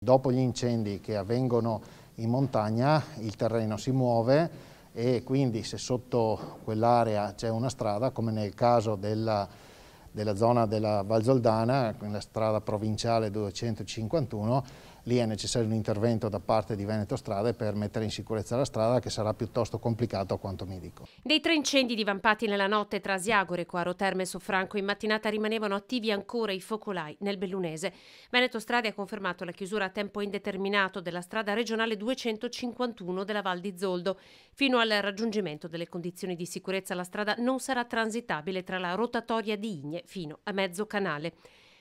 Dopo gli incendi che avvengono in montagna il terreno si muove e quindi se sotto quell'area c'è una strada, come nel caso della, della zona della Valzoldana, la strada provinciale 251, lì è necessario un intervento da parte di Veneto Strade per mettere in sicurezza la strada che sarà piuttosto complicato a quanto mi dico. Dei tre incendi divampati nella notte tra Asiago, Quaro Terme e Sofranco in mattinata rimanevano attivi ancora i focolai nel Bellunese. Veneto Strade ha confermato la chiusura a tempo indeterminato della strada regionale 251 della Val di Zoldo. Fino al raggiungimento delle condizioni di sicurezza la strada non sarà transitabile tra la rotatoria di Igne fino a mezzo canale.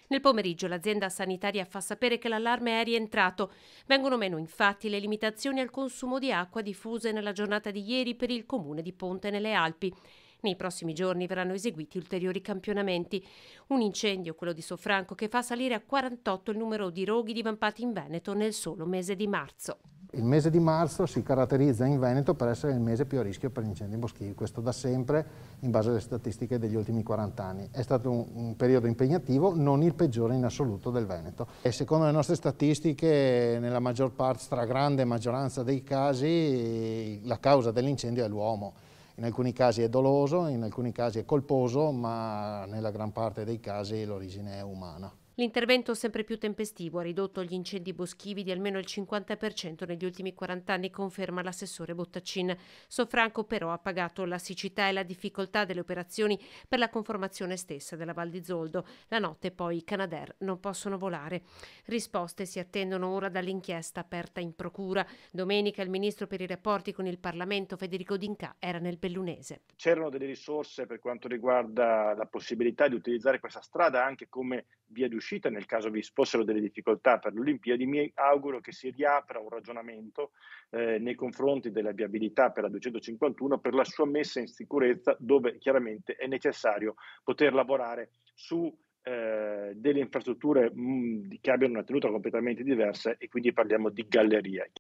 Nel pomeriggio l'azienda sanitaria fa sapere che l'allarme è rientrato. Vengono meno infatti le limitazioni al consumo di acqua diffuse nella giornata di ieri per il comune di Ponte nelle Alpi. Nei prossimi giorni verranno eseguiti ulteriori campionamenti. Un incendio, quello di Sofranco, che fa salire a 48 il numero di roghi divampati in Veneto nel solo mese di marzo. Il mese di marzo si caratterizza in Veneto per essere il mese più a rischio per gli incendi boschivi, questo da sempre in base alle statistiche degli ultimi 40 anni. È stato un, un periodo impegnativo, non il peggiore in assoluto del Veneto. E secondo le nostre statistiche, nella maggior parte, stragrande maggioranza dei casi, la causa dell'incendio è l'uomo. In alcuni casi è doloso, in alcuni casi è colposo, ma nella gran parte dei casi l'origine è umana. L'intervento sempre più tempestivo ha ridotto gli incendi boschivi di almeno il 50% negli ultimi 40 anni, conferma l'assessore Bottaccin. Sofranco però ha pagato la siccità e la difficoltà delle operazioni per la conformazione stessa della Val di Zoldo. La notte poi i Canadair non possono volare. Risposte si attendono ora dall'inchiesta aperta in procura. Domenica il ministro per i rapporti con il Parlamento Federico D'Inca era nel Bellunese. C'erano delle risorse per quanto riguarda la possibilità di utilizzare questa strada anche come via di uscita uscita, nel caso vi fossero delle difficoltà per le Olimpiadi, mi auguro che si riapra un ragionamento eh, nei confronti della viabilità per la 251 per la sua messa in sicurezza dove chiaramente è necessario poter lavorare su eh, delle infrastrutture mm, che abbiano una tenuta completamente diversa e quindi parliamo di gallerie.